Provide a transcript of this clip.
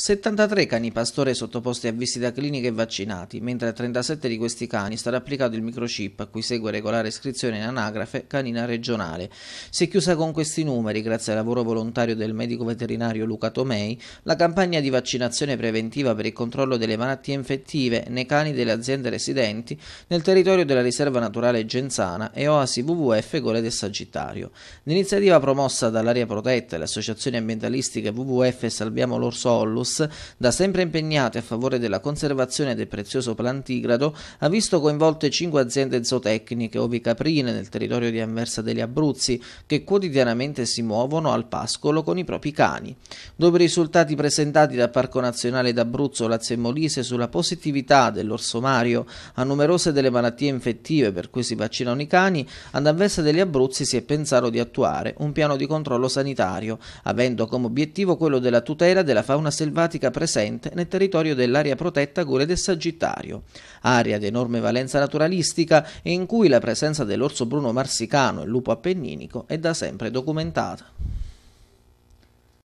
73 cani pastore sottoposti a visita clinica e vaccinati, mentre a 37 di questi cani sarà applicato il microchip a cui segue regolare iscrizione in anagrafe canina regionale. Si è chiusa con questi numeri, grazie al lavoro volontario del medico veterinario Luca Tomei, la campagna di vaccinazione preventiva per il controllo delle malattie infettive nei cani delle aziende residenti nel territorio della riserva naturale Genzana e Oasi WWF Gole del Sagittario. L'iniziativa promossa dall'area protetta e le associazioni ambientalistiche WWF Salviamo l'Orso Ollus House, da sempre impegnate a favore della conservazione del prezioso plantigrado, ha visto coinvolte cinque aziende zootecniche ovi caprine nel territorio di Anversa degli Abruzzi, che quotidianamente si muovono al pascolo con i propri cani. Dopo i risultati presentati dal Parco Nazionale d'Abruzzo, Lazio e Molise sulla positività dell'orso Mario a numerose delle malattie infettive per cui si vaccinano i cani, ad Anversa degli Abruzzi si è pensato di attuare un piano di controllo sanitario, avendo come obiettivo quello della tutela della fauna selvatica selvatica presente nel territorio dell'area protetta Gore del Sagittario, area di enorme valenza naturalistica e in cui la presenza dell'orso bruno marsicano e lupo appenninico è da sempre documentata.